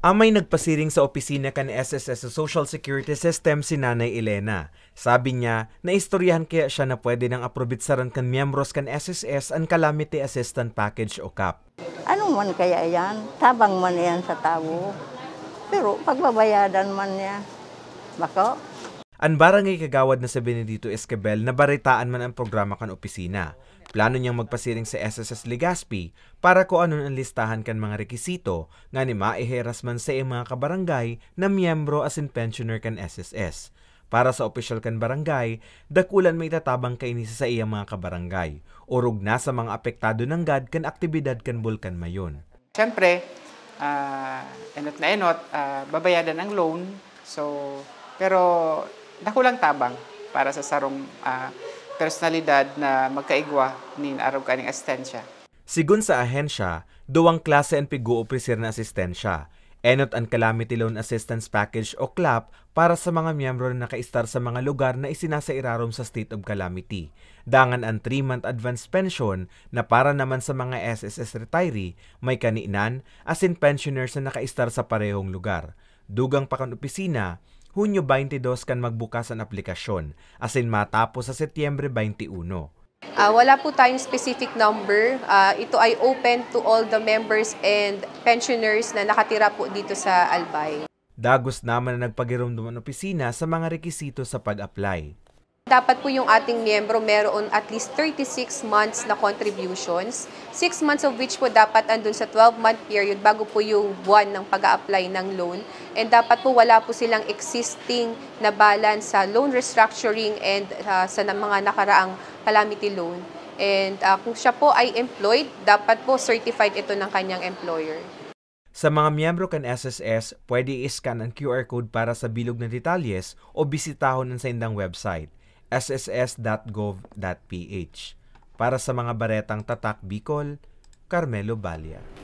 Amay nagpasiring sa opisina kan SSS sa Social Security System si Nanay Elena. Sabi niya, naistoryahan kaya siya na pwede nang aprobitsaran kan miyembros kan SSS ang Calamity Assistance Package o CAP. Ano man kaya yan? Tabang man yan sa tao. Pero pagbabayadan man niya. Bako, ang barangay kagawad na sa Benedito Esquivel na baritaan man ang programa kan opisina. Plano niyang magpasiring sa SSS Legazpi para ko anon ang listahan kan mga rekisito nga ni maiheras man sa mga kabarangay na miyembro as in pensioner kan SSS. Para sa opisyal kan barangay, dakulan may tatabang kainisa sa iyang mga kabarangay o rugna sa mga apektado ng GAD kan aktibidad kan bulkan mayon. Siyempre, uh, enot na enot, uh, babayadan ang loan. So, pero dakulang tabang para sa sarong uh, personalidad na magkaigwa ni araw kaning asistensya. Sigun sa ahensya, duwang klase ang piguopisir na asistensya. Enot ang Calamity Loan Assistance Package o CLAP para sa mga miyembro na nakaistar sa mga lugar na isinasairarom sa State of Calamity. Dangan ang 3-month advance pension na para naman sa mga SSS retiree, may kaniinan, as in pensioners na nakaistar sa parehong lugar. Dugang pakan opisina, Hunyo 22 kan magbukas ang aplikasyon, as matapos sa Setyembre 21. Uh, ah, wala po tayong specific number. Uh, ito ay open to all the members and pensioners na nakatira po dito sa Albay. Dagos naman na nagpagiramdum ng opisina sa mga rekisito sa pag-apply dapat po yung ating miyembro meron at least 36 months na contributions, 6 months of which po dapat andun sa 12-month period bago po yung buwan ng pag apply ng loan. And dapat po wala po silang existing na balance sa loan restructuring and uh, sa mga nakaraang calamity loan. And uh, kung siya po ay employed, dapat po certified ito ng kanyang employer. Sa mga miyembro kan SSS, pwede i-scan ang QR code para sa bilog ng detalyes o bisitahon ang sa indang website sss.gov.ph para sa mga baretang tatak Bicol, Carmelo Balia.